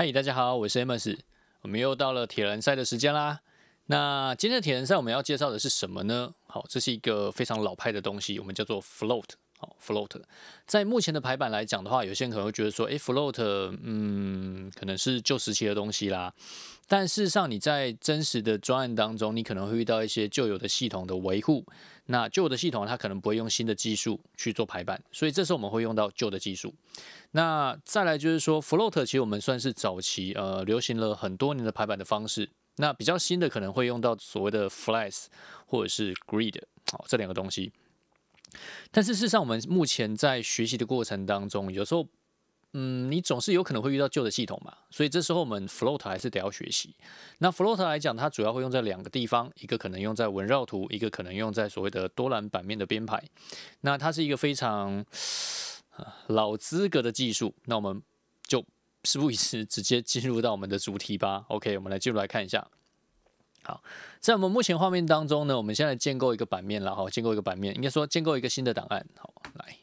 嗨，大家好，我是 MS，我们又到了铁人赛的时间啦。那今天的铁人赛我们要介绍的是什么呢？好，这是一个非常老派的东西，我们叫做 Float。好 f l o a t 在目前的排版来讲的话，有些人可能会觉得说，诶 f l o a t 嗯，可能是旧时期的东西啦。但事实上，你在真实的专案当中，你可能会遇到一些旧有的系统的维护。那旧的系统，它可能不会用新的技术去做排版，所以这时候我们会用到旧的技术。那再来就是说，float，其实我们算是早期呃流行了很多年的排版的方式。那比较新的可能会用到所谓的 f l a s h 或者是 grid 好这两个东西。但是事实上，我们目前在学习的过程当中，有时候，嗯，你总是有可能会遇到旧的系统嘛，所以这时候我们 float 还是得要学习。那 float 来讲，它主要会用在两个地方，一个可能用在文绕图，一个可能用在所谓的多栏版面的编排。那它是一个非常老资格的技术。那我们就事不宜迟，直接进入到我们的主题吧。OK，我们来进入来看一下。好，在我们目前画面当中呢，我们现在建构一个版面，了哈，建构一个版面，应该说建构一个新的档案。好，来，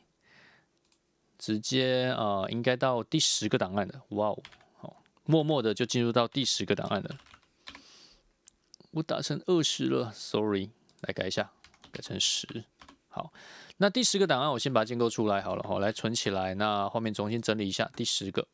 直接啊，应该到第十个档案了。哇哦，好，默默的就进入到第十个档案了。我打成二十了，sorry，来改一下，改成十。好，那第十个档案我先把它建构出来好了，好，来存起来，那后面重新整理一下第十个。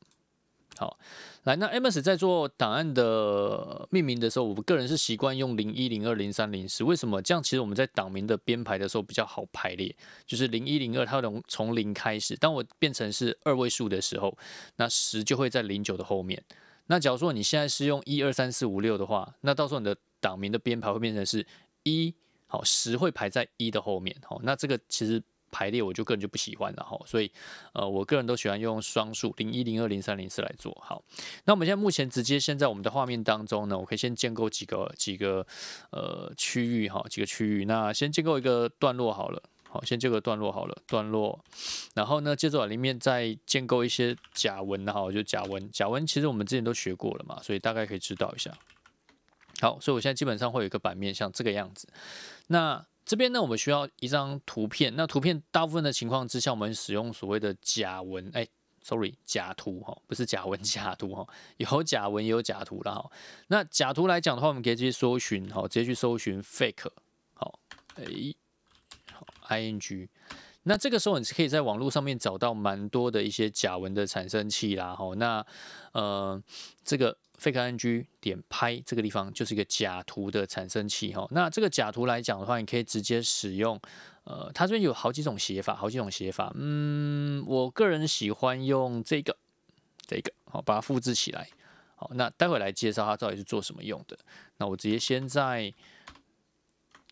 好，来那 MS 在做档案的命名的时候，我个人是习惯用零一、零二、零三、零四。为什么？这样其实我们在档名的编排的时候比较好排列，就是零一、零二，它从从零开始。当我变成是二位数的时候，那十就会在零九的后面。那假如说你现在是用一二三四五六的话，那到时候你的档名的编排会变成是一，好，十会排在一的后面。好，那这个其实。排列我就个人就不喜欢了哈，所以呃我个人都喜欢用双数零一零二零三零四来做好。那我们现在目前直接现在我们的画面当中呢，我可以先建构几个几个呃区域哈，几个区域。那先建构一个段落好了，好先建构段落好了段落，然后呢接着往里面再建构一些假文哈，就假文假文其实我们之前都学过了嘛，所以大概可以知道一下。好，所以我现在基本上会有一个版面像这个样子，那。这边呢，我们需要一张图片。那图片大部分的情况之下，我们使用所谓的假文，哎，sorry，假图哈，不是假文，假图哈，有假文也有假图啦哈。那假图来讲的话，我们可以直接搜寻，好，直接去搜寻 fake，好，i，ing。那这个时候，你可以在网络上面找到蛮多的一些假文的产生器啦哈。那呃，这个。fakeNG 点拍这个地方就是一个假图的产生器哈。那这个假图来讲的话，你可以直接使用，呃，它这边有好几种写法，好几种写法。嗯，我个人喜欢用这个，这个，好，把它复制起来。好，那待会来介绍它到底是做什么用的。那我直接先在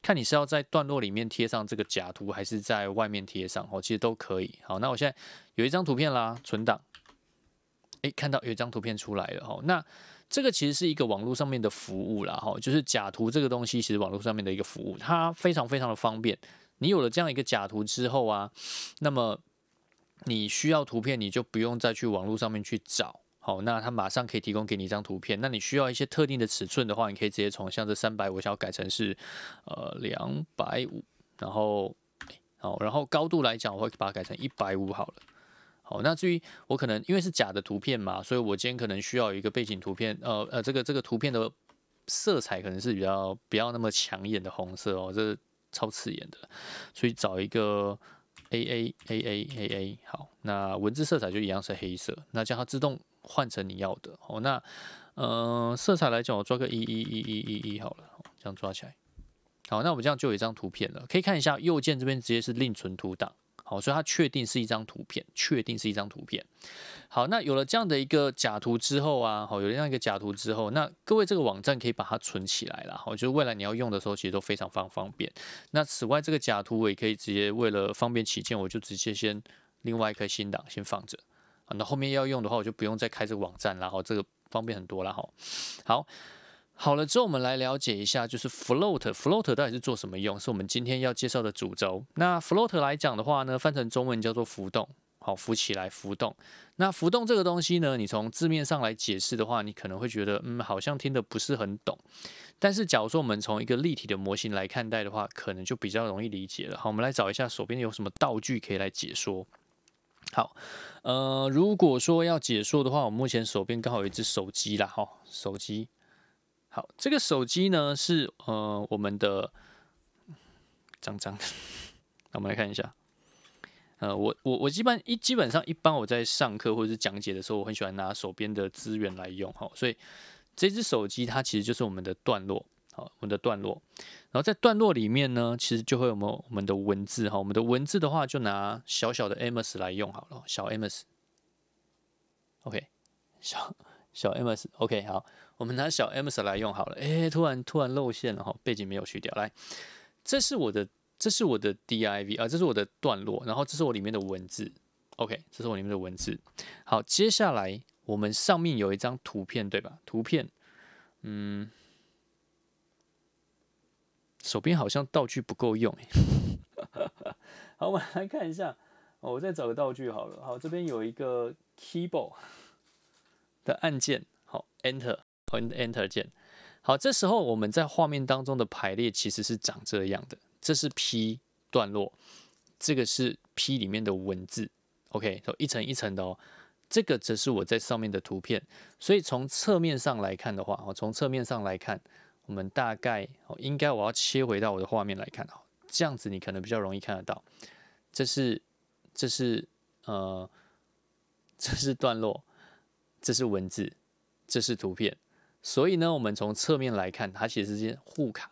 看你是要在段落里面贴上这个假图，还是在外面贴上？哦，其实都可以。好，那我现在有一张图片啦，存档。哎，看到有一张图片出来了。哦，那。这个其实是一个网络上面的服务啦，哈，就是假图这个东西，其实网络上面的一个服务，它非常非常的方便。你有了这样一个假图之后啊，那么你需要图片，你就不用再去网络上面去找，好，那它马上可以提供给你一张图片。那你需要一些特定的尺寸的话，你可以直接从像这三百五，想要改成是呃两百五，然后好，然后高度来讲，我会把它改成一百五好了。好，那至于我可能因为是假的图片嘛，所以我今天可能需要一个背景图片，呃呃，这个这个图片的色彩可能是比较不要那么抢眼的红色哦，这超刺眼的，所以找一个 a a a a a a 好，那文字色彩就一样是黑色，那叫它自动换成你要的哦，那呃，色彩来讲我抓个一一一一一一好了，这样抓起来，好，那我们这样就有一张图片了，可以看一下右键这边直接是另存图档。好，所以它确定是一张图片，确定是一张图片。好，那有了这样的一个假图之后啊，好，有了这样一个假图之后，那各位这个网站可以把它存起来了。我觉得未来你要用的时候，其实都非常方方便。那此外，这个假图我也可以直接为了方便起见，我就直接先另外一颗新档先放着。那后面要用的话，我就不用再开这个网站，然后这个方便很多了哈。好。好了之后，我们来了解一下，就是 float float 到底是做什么用？是我们今天要介绍的主轴。那 float 来讲的话呢，翻成中文叫做浮动，好，浮起来，浮动。那浮动这个东西呢，你从字面上来解释的话，你可能会觉得，嗯，好像听得不是很懂。但是，假如说我们从一个立体的模型来看待的话，可能就比较容易理解了。好，我们来找一下手边有什么道具可以来解说。好，呃，如果说要解说的话，我目前手边刚好有一只手机啦，哈，手机。好，这个手机呢是呃我们的脏脏，那我们来看一下，呃，我我我基本一基本上一般我在上课或者是讲解的时候，我很喜欢拿手边的资源来用哈，所以这只手机它其实就是我们的段落，好，我们的段落，然后在段落里面呢，其实就会有我们我们的文字哈，我们的文字的话就拿小小的 m s 来用好了，小 m s o k 小小 m o s o k 好。我们拿小 m S 来用好了，哎，突然突然露馅了哈，背景没有去掉。来，这是我的，这是我的 div 啊，这是我的段落，然后这是我里面的文字，OK，这是我里面的文字。好，接下来我们上面有一张图片，对吧？图片，嗯，手边好像道具不够用，哎，好，我们来看一下，我再找个道具好了。好，这边有一个 keyboard 的按键，好，Enter。Point Enter 键，好，这时候我们在画面当中的排列其实是长这样的，这是 P 段落，这个是 P 里面的文字，OK，哦，一层一层的哦，这个则是我在上面的图片，所以从侧面上来看的话，哦，从侧面上来看，我们大概哦，应该我要切回到我的画面来看，哦，这样子你可能比较容易看得到，这是，这是，呃，这是段落，这是文字，这是图片。所以呢，我们从侧面来看，它其实是互卡，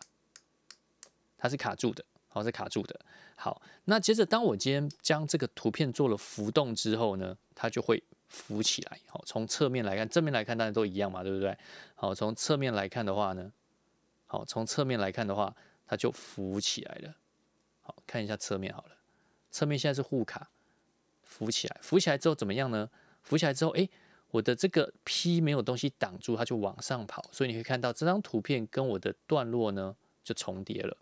它是卡住的，好，是卡住的。好，那接着当我今天将这个图片做了浮动之后呢，它就会浮起来。好，从侧面来看，正面来看大家都一样嘛，对不对？好，从侧面来看的话呢，好，从侧面来看的话，它就浮起来了。好，看一下侧面好了，侧面现在是互卡，浮起来，浮起来之后怎么样呢？浮起来之后，哎。我的这个 P 没有东西挡住，它就往上跑，所以你会看到这张图片跟我的段落呢就重叠了。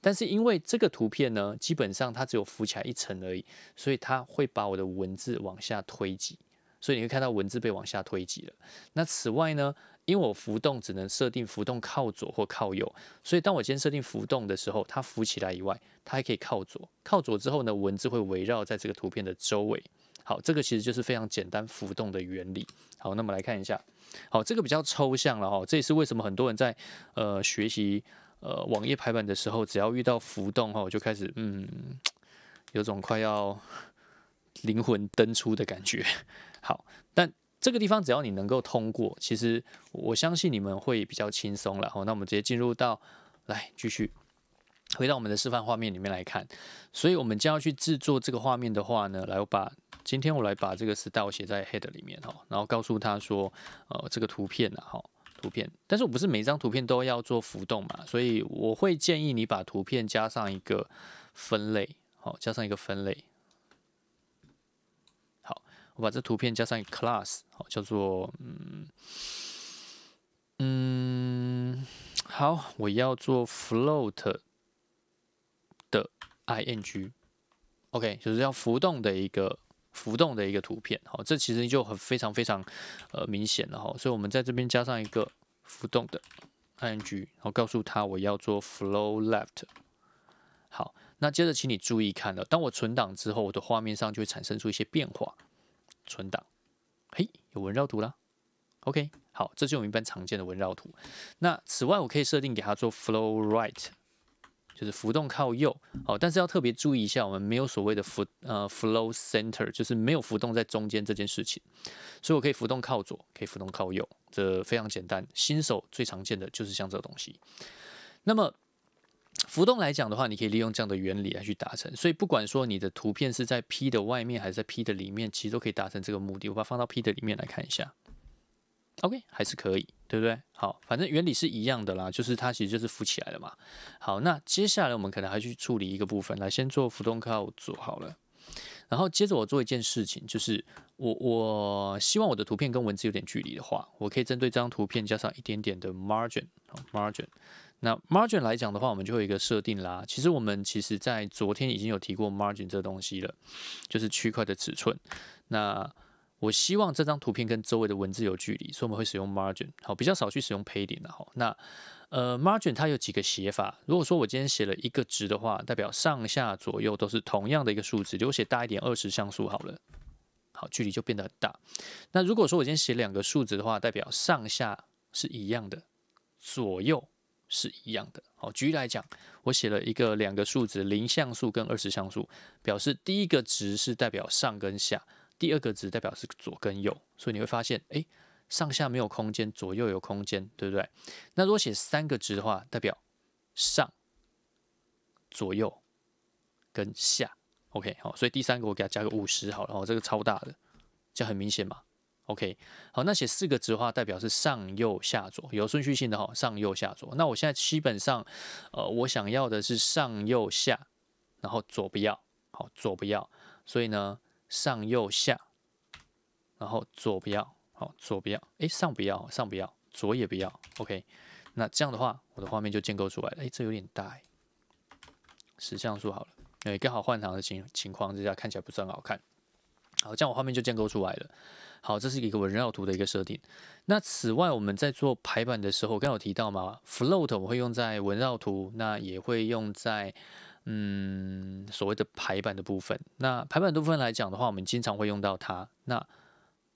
但是因为这个图片呢，基本上它只有浮起来一层而已，所以它会把我的文字往下推挤，所以你会看到文字被往下推挤了。那此外呢，因为我浮动只能设定浮动靠左或靠右，所以当我先设定浮动的时候，它浮起来以外，它还可以靠左。靠左之后呢，文字会围绕在这个图片的周围。好，这个其实就是非常简单浮动的原理。好，那么来看一下。好，这个比较抽象了哈，这也是为什么很多人在呃学习呃网页排版的时候，只要遇到浮动哈，我就开始嗯，有种快要灵魂登出的感觉。好，但这个地方只要你能够通过，其实我相信你们会比较轻松了。好，那我们直接进入到来继续回到我们的示范画面里面来看。所以我们将要去制作这个画面的话呢，来我把。今天我来把这个 style 写在 head 里面哈，然后告诉他说，呃，这个图片啊、哈，图片，但是我不是每张图片都要做浮动嘛，所以我会建议你把图片加上一个分类，好，加上一个分类。好，我把这图片加上一 class，好，叫做嗯嗯，好，我要做 float 的 ing，OK，就是要浮动的一个。浮动的一个图片，好，这其实就很非常非常呃明显了哈，所以我们在这边加上一个浮动的 i n g 然后告诉他我要做 flow left，好，那接着请你注意看了，当我存档之后，我的画面上就会产生出一些变化。存档，嘿，有纹绕图啦，OK，好，这就是我们一般常见的纹绕图。那此外，我可以设定给它做 flow right。就是浮动靠右，哦，但是要特别注意一下，我们没有所谓的浮呃 flow center，就是没有浮动在中间这件事情，所以我可以浮动靠左，可以浮动靠右，这非常简单。新手最常见的就是像这个东西。那么浮动来讲的话，你可以利用这样的原理来去达成，所以不管说你的图片是在 P 的外面还是在 P 的里面，其实都可以达成这个目的。我把它放到 P 的里面来看一下。OK，还是可以，对不对？好，反正原理是一样的啦，就是它其实就是浮起来了嘛。好，那接下来我们可能还去处理一个部分，来先做浮动靠做好了，然后接着我做一件事情，就是我我希望我的图片跟文字有点距离的话，我可以针对这张图片加上一点点的 margin，margin。那 margin 来讲的话，我们就会有一个设定啦。其实我们其实在昨天已经有提过 margin 这东西了，就是区块的尺寸。那我希望这张图片跟周围的文字有距离，所以我们会使用 margin。好，比较少去使用 padding。然那呃 margin 它有几个写法。如果说我今天写了一个值的话，代表上下左右都是同样的一个数值。果写大一点，二十像素好了。好，距离就变得很大。那如果说我今天写两个数值的话，代表上下是一样的，左右是一样的。好，举例来讲，我写了一个两个数值，零像素跟二十像素，表示第一个值是代表上跟下。第二个值代表是左跟右，所以你会发现，哎，上下没有空间，左右有空间，对不对？那如果写三个值的话，代表上、左右跟下。OK，好，所以第三个我给它加个五十，好，了，哦，这个超大的，这很明显嘛。OK，好，那写四个值的话，代表是上右下左，有顺序性的哈，上右下左。那我现在基本上，呃，我想要的是上右下，然后左不要，好，左不要，所以呢。上右下，然后左不要，好左不要，哎上不要上不要，左也不要，OK。那这样的话，我的画面就建构出来了。哎，这有点大，十像素好了。哎，刚好换行的情情况之下，看起来不是很好看。好，这样我画面就建构出来了。好，这是一个文绕图的一个设定。那此外，我们在做排版的时候，刚刚有提到嘛，float 我会用在文绕图，那也会用在。嗯，所谓的排版的部分，那排版的部分来讲的话，我们经常会用到它。那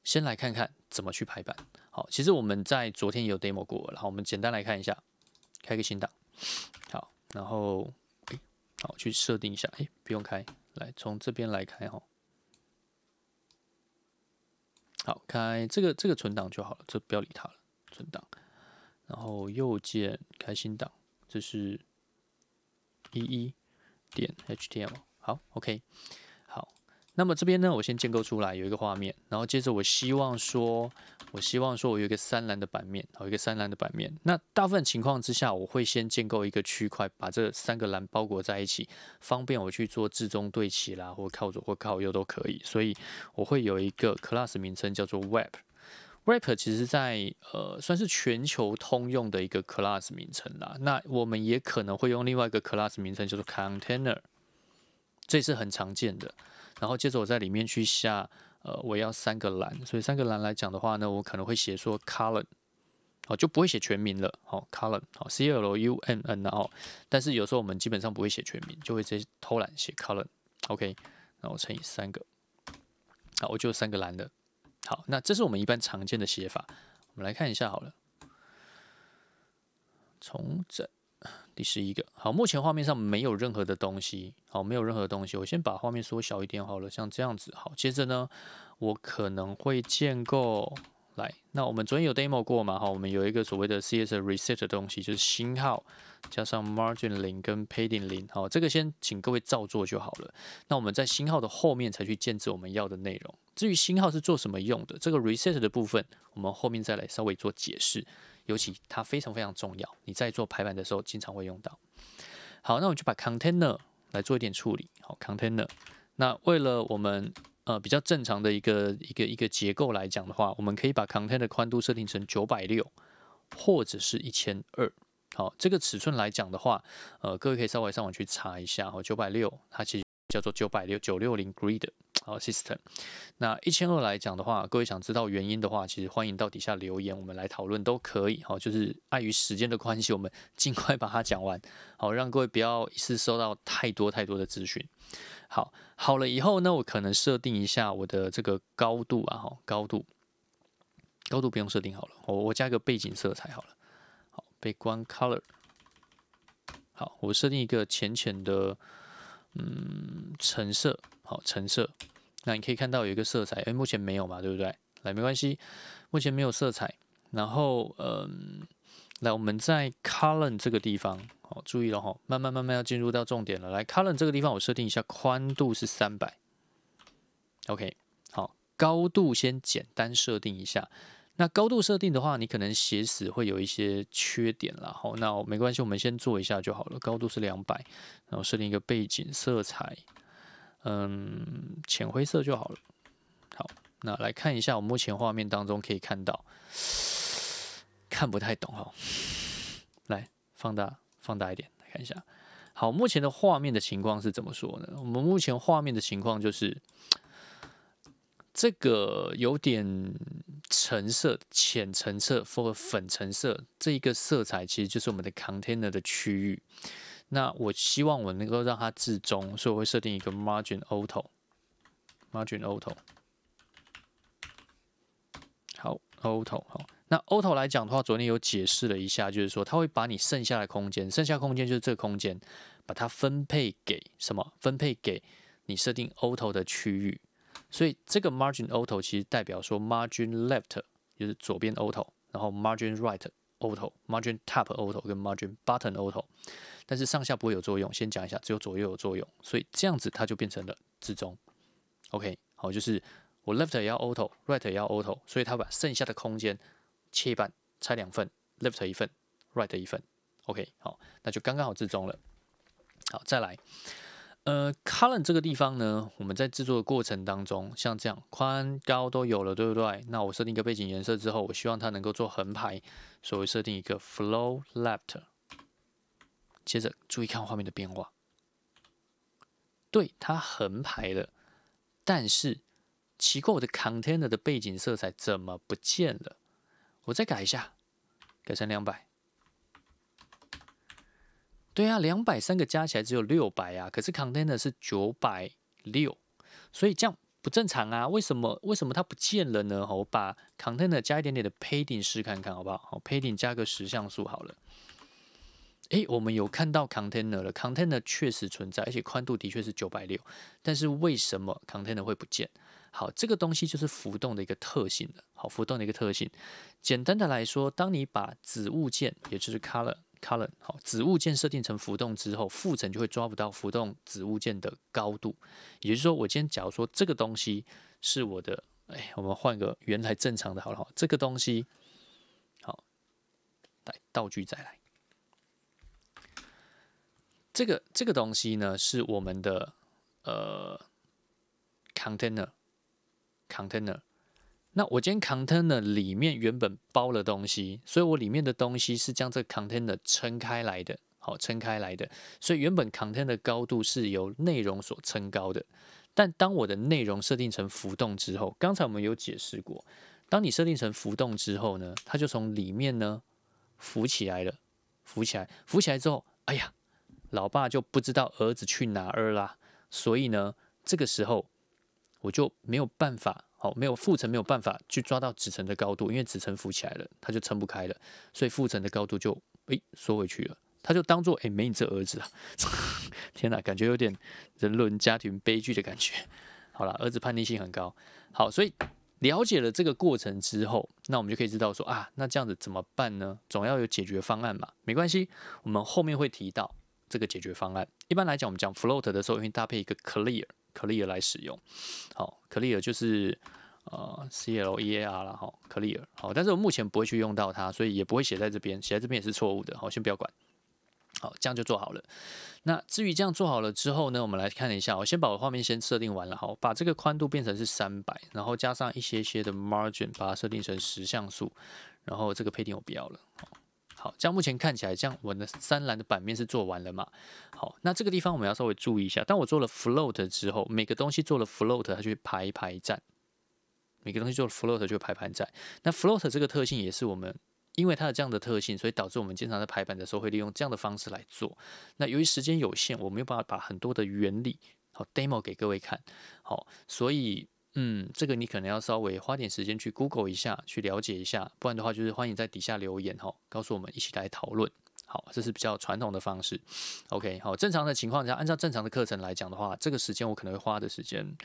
先来看看怎么去排版。好，其实我们在昨天也有 demo 过然后我们简单来看一下，开个新档，好，然后，好，去设定一下，哎，不用开，来从这边来开哦，好，开这个这个存档就好了，就不要理它了，存档，然后右键开新档，这是一一。点 html 好，OK，好，那么这边呢，我先建构出来有一个画面，然后接着我希望说，我希望说，我有一个三栏的版面，好，一个三栏的版面。那大部分情况之下，我会先建构一个区块，把这三个栏包裹在一起，方便我去做置中对齐啦，或靠左或靠右都可以。所以我会有一个 class 名称叫做 web。r a p 其实在呃算是全球通用的一个 class 名称啦，那我们也可能会用另外一个 class 名称，叫做 container，这是很常见的。然后接着我在里面去下，呃，我要三个栏，所以三个栏来讲的话呢，我可能会写说 column，哦就不会写全名了，好 column，好 c l u n n 哦。但是有时候我们基本上不会写全名，就会直接偷懒写 column，OK，然后乘以三个，好我就三个栏的。好，那这是我们一般常见的写法。我们来看一下好了，重整第十一个。好，目前画面上没有任何的东西。好，没有任何东西。我先把画面缩小一点好了，像这样子。好，接着呢，我可能会建构。来，那我们昨天有 demo 过嘛？哈，我们有一个所谓的 CSS reset 的东西，就是星号加上 margin 零跟 padding 零。好，这个先请各位照做就好了。那我们在星号的后面才去建置我们要的内容。至于星号是做什么用的，这个 reset 的部分，我们后面再来稍微做解释。尤其它非常非常重要，你在做排版的时候经常会用到。好，那我们就把 container 来做一点处理。好，container。那为了我们呃，比较正常的一个一个一个结构来讲的话，我们可以把 content 的宽度设定成九百六，或者是一千二。好，这个尺寸来讲的话，呃，各位可以稍微上网去查一下。哦，九百六，它其实叫做九百六九六零 grid。好，system。那一千二来讲的话，各位想知道原因的话，其实欢迎到底下留言，我们来讨论都可以。好，就是碍于时间的关系，我们尽快把它讲完。好，让各位不要一次收到太多太多的资讯。好，好了以后呢，我可能设定一下我的这个高度啊，哈，高度，高度不用设定好了。我我加一个背景色彩好了。好，background color。好，我设定一个浅浅的，嗯，橙色。好，橙色。那你可以看到有一个色彩，哎，目前没有嘛，对不对？来，没关系，目前没有色彩。然后，嗯，来，我们在 column 这个地方，好，注意了哈，慢慢慢慢要进入到重点了。来，column 这个地方我设定一下，宽度是三百，OK。好，高度先简单设定一下。那高度设定的话，你可能写死会有一些缺点，啦。好，那没关系，我们先做一下就好了。高度是两百，然后设定一个背景色彩。嗯，浅灰色就好了。好，那来看一下，我目前画面当中可以看到，看不太懂哈。来放大，放大一点，看一下。好，目前的画面的情况是怎么说呢？我们目前画面的情况就是，这个有点橙色，浅橙色或粉橙色，这一个色彩其实就是我们的 container 的区域。那我希望我能够让它自中，所以我会设定一个 margin auto，margin auto，好 auto 好。那 auto 来讲的话，昨天有解释了一下，就是说它会把你剩下的空间，剩下空间就是这个空间，把它分配给什么？分配给你设定 auto 的区域。所以这个 margin auto 其实代表说 margin left 就是左边 auto，然后 margin right。auto margin top auto 跟 margin button auto，但是上下不会有作用。先讲一下，只有左右有作用，所以这样子它就变成了自中。OK，好，就是我 left 也要 auto，right 也要 auto，所以它把剩下的空间切一半，拆两份，left 一份，right 一份。OK，好，那就刚刚好自中了。好，再来。呃 c o l o r n 这个地方呢，我们在制作的过程当中，像这样宽高都有了，对不对？那我设定一个背景颜色之后，我希望它能够做横排，所以设定一个 flow left。接着注意看画面的变化，对，它横排了。但是奇怪，我的 container 的背景色彩怎么不见了？我再改一下，改成两百。对啊，两百三个加起来只有六百啊，可是 container 是九百六，所以这样不正常啊？为什么？为什么它不见了呢？我把 container 加一点点的 padding 试看看，好不好？好，padding 加个十像素好了。诶，我们有看到 container 了，container 确实存在，而且宽度的确是九百六，但是为什么 container 会不见？好，这个东西就是浮动的一个特性了。好，浮动的一个特性，简单的来说，当你把子物件，也就是 color。Color 好，子物件设定成浮动之后，父层就会抓不到浮动子物件的高度。也就是说，我今天假如说这个东西是我的，哎，我们换个原来正常的好了，哈，这个东西好，来道具再来。这个这个东西呢，是我们的呃，Container，Container。那我今天 container 里面原本包了东西，所以我里面的东西是将这个 container 撑开来的，好，撑开来的。所以原本 container 的高度是由内容所撑高的。但当我的内容设定成浮动之后，刚才我们有解释过，当你设定成浮动之后呢，它就从里面呢浮起来了，浮起来，浮起来之后，哎呀，老爸就不知道儿子去哪儿啦。所以呢，这个时候我就没有办法。好，没有附层没有办法去抓到子层的高度，因为子层浮起来了，它就撑不开了，所以附层的高度就诶缩回去了，他就当做诶没你这儿子啊！天哪，感觉有点人伦家庭悲剧的感觉。好了，儿子叛逆性很高，好，所以了解了这个过程之后，那我们就可以知道说啊，那这样子怎么办呢？总要有解决方案嘛，没关系，我们后面会提到这个解决方案。一般来讲，我们讲 float 的时候，会搭配一个 clear。clear 来使用，好，clear 就是呃，c l e a r 了哈，clear 好，但是我目前不会去用到它，所以也不会写在这边，写在这边也是错误的，好，先不要管，好，这样就做好了。那至于这样做好了之后呢，我们来看一下，我先把我画面先设定完了，好，把这个宽度变成是三百，然后加上一些些的 margin，把它设定成十像素，然后这个配定我不要了。好，这样目前看起来，这样我的三栏的版面是做完了嘛？好，那这个地方我们要稍微注意一下。当我做了 float 之后，每个东西做了 float，它就排排站；每个东西做了 float，就排排站。那 float 这个特性也是我们，因为它的这样的特性，所以导致我们经常在排版的时候会利用这样的方式来做。那由于时间有限，我没有办法把很多的原理好 demo 给各位看。好，所以。嗯，这个你可能要稍微花点时间去 Google 一下，去了解一下，不然的话就是欢迎在底下留言哈，告诉我们一起来讨论。好，这是比较传统的方式。OK，好，正常的情况下，按照正常的课程来讲的话，这个时间我可能会花的时间，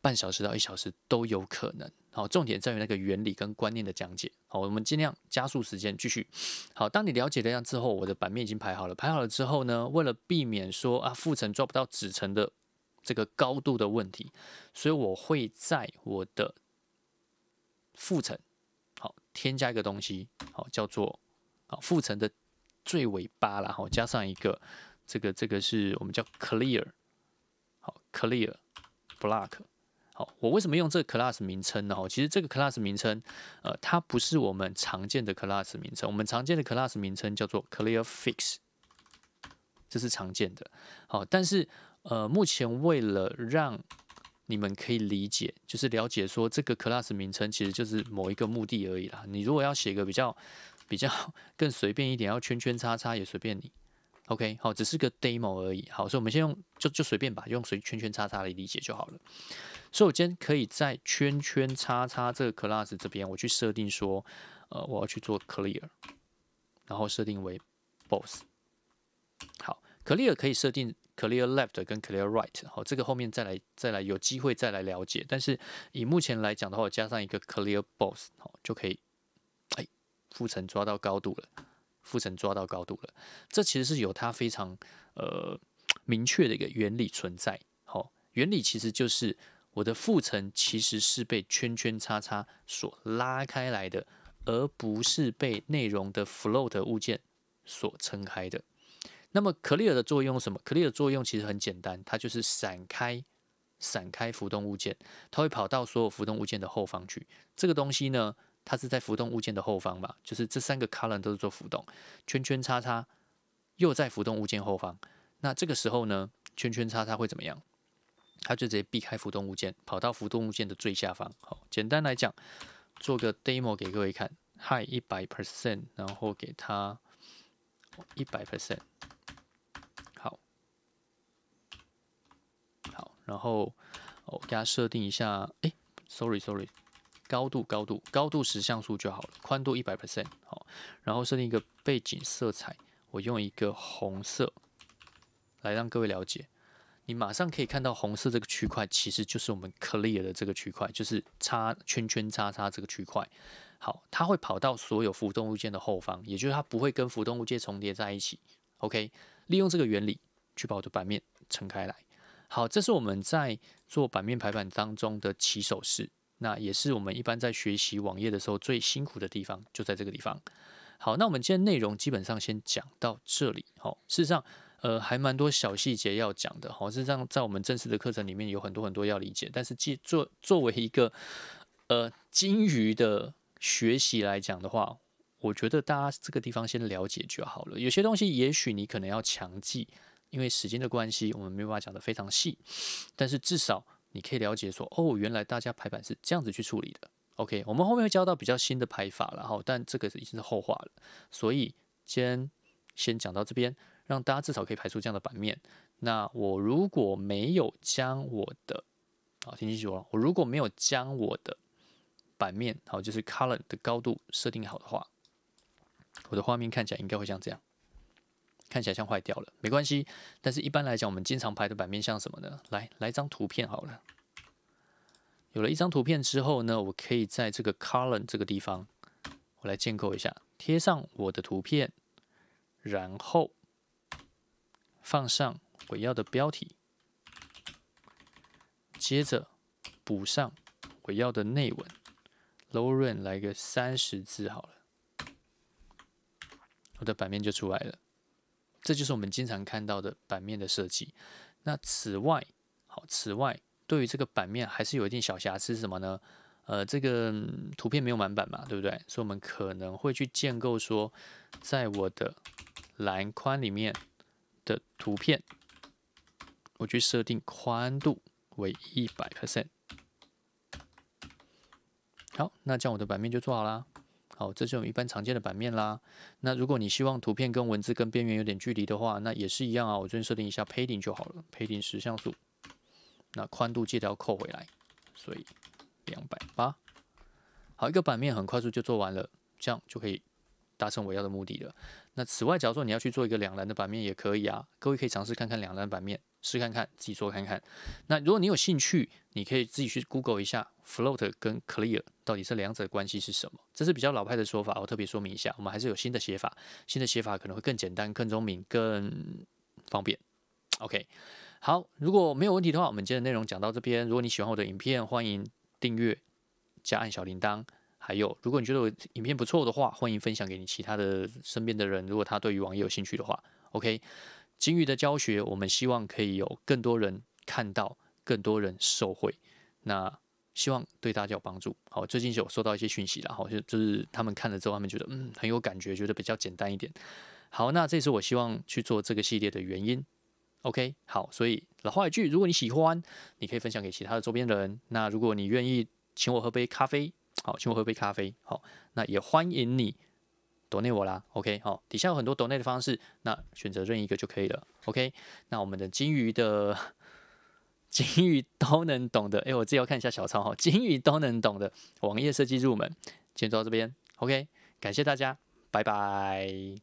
半小时到一小时都有可能。好，重点在于那个原理跟观念的讲解。好，我们尽量加速时间继续。好，当你了解了之后，我的版面已经排好了，排好了之后呢，为了避免说啊父层抓不到子层的。这个高度的问题，所以我会在我的副层，好，添加一个东西，好，叫做啊副层的最尾巴啦，后加上一个，这个这个是我们叫 clear，好，clear block，好，我为什么用这个 class 名称呢？哦，其实这个 class 名称，呃，它不是我们常见的 class 名称，我们常见的 class 名称叫做 clear fix，这是常见的，好，但是。呃，目前为了让你们可以理解，就是了解说这个 class 名称其实就是某一个目的而已啦。你如果要写个比较比较 更随便一点，要圈圈叉叉也随便你。OK，好，只是个 demo 而已。好，所以我们先用就就随便吧，用随圈圈叉叉来理解就好了。所以我今天可以在圈圈叉叉这个 class 这边，我去设定说，呃，我要去做 clear，然后设定为 b o s s 好，clear 可以设定。Clear left 跟 Clear right 好，这个后面再来再来有机会再来了解。但是以目前来讲的话，加上一个 Clear both 好，就可以哎，副层抓到高度了，副层抓到高度了。这其实是有它非常呃明确的一个原理存在。好，原理其实就是我的副层其实是被圈圈叉叉所拉开来的，而不是被内容的 float 物件所撑开的。那么 clear 的作用是什么？c l e a r 的作用其实很简单，它就是闪开、闪开浮动物件，它会跑到所有浮动物件的后方去。这个东西呢，它是在浮动物件的后方嘛？就是这三个 color 都是做浮动，圈圈叉叉又在浮动物件后方。那这个时候呢，圈圈叉叉会怎么样？它就直接避开浮动物件，跑到浮动物件的最下方。好，简单来讲，做个 demo 给各位看。Hi 一百 percent，然后给它。一百 percent，好，好，然后我给它设定一下，哎，sorry sorry，高度高度高度十像素就好，宽度一百 percent，好，然后设定一个背景色彩，我用一个红色来让各位了解，你马上可以看到红色这个区块，其实就是我们 clear 的这个区块，就是叉圈圈叉叉这个区块。好，它会跑到所有浮动物件的后方，也就是它不会跟浮动物件重叠在一起。OK，利用这个原理去把我的版面撑开来。好，这是我们在做版面排版当中的起手式，那也是我们一般在学习网页的时候最辛苦的地方，就在这个地方。好，那我们今天内容基本上先讲到这里。好，事实上，呃，还蛮多小细节要讲的。好，事实上，在我们正式的课程里面有很多很多要理解，但是既做作为一个呃金鱼的。学习来讲的话，我觉得大家这个地方先了解就好了。有些东西也许你可能要强记，因为时间的关系，我们没有办法讲的非常细。但是至少你可以了解说，哦，原来大家排版是这样子去处理的。OK，我们后面会教到比较新的排法，了哈，但这个已经是后话了。所以先先讲到这边，让大家至少可以排出这样的版面。那我如果没有将我的，啊，听清楚了，我如果没有将我的。版面好，就是 c o l o r 的高度设定好的话，我的画面看起来应该会像这样，看起来像坏掉了，没关系。但是，一般来讲，我们经常拍的版面像什么呢？来，来张图片好了。有了一张图片之后呢，我可以在这个 c o l o r 这个地方，我来建构一下，贴上我的图片，然后放上我要的标题，接着补上我要的内文。Low r u n 来个三十字好了，我的版面就出来了。这就是我们经常看到的版面的设计。那此外，好，此外，对于这个版面还是有一定小瑕疵，是什么呢？呃，这个图片没有满版嘛，对不对？所以，我们可能会去建构说，在我的栏宽里面的图片，我去设定宽度为一百 percent。好，那这样我的版面就做好啦。好，这是我们一般常见的版面啦。那如果你希望图片跟文字跟边缘有点距离的话，那也是一样啊。我这边设定一下 padding 就好了，padding 十像素。那宽度记得要扣回来，所以两百八。好，一个版面很快速就做完了，这样就可以达成我要的目的了。那此外，假如说你要去做一个两栏的版面也可以啊，各位可以尝试看看两栏版面。试看看自己做看看。那如果你有兴趣，你可以自己去 Google 一下 float 跟 clear，到底这两者关系是什么？这是比较老派的说法，我特别说明一下。我们还是有新的写法，新的写法可能会更简单、更聪明、更方便。OK，好，如果没有问题的话，我们今天的内容讲到这边。如果你喜欢我的影片，欢迎订阅、加按小铃铛。还有，如果你觉得我影片不错的话，欢迎分享给你其他的身边的人。如果他对于网页有兴趣的话，OK。金鱼的教学，我们希望可以有更多人看到，更多人受惠。那希望对大家有帮助。好，最近有收到一些讯息啦，好像就是他们看了之后，他们觉得嗯很有感觉，觉得比较简单一点。好，那这是我希望去做这个系列的原因。OK，好，所以老话一句，如果你喜欢，你可以分享给其他的周边人。那如果你愿意请我喝杯咖啡，好，请我喝杯咖啡，好，那也欢迎你。donate 我啦，OK，好，底下有很多 donate 的方式，那选择任意一个就可以了，OK。那我们的金鱼的金鱼都能懂的，哎，我自己要看一下小抄哈，金鱼都能懂的网页设计入门，今天就到这边，OK，感谢大家，拜拜。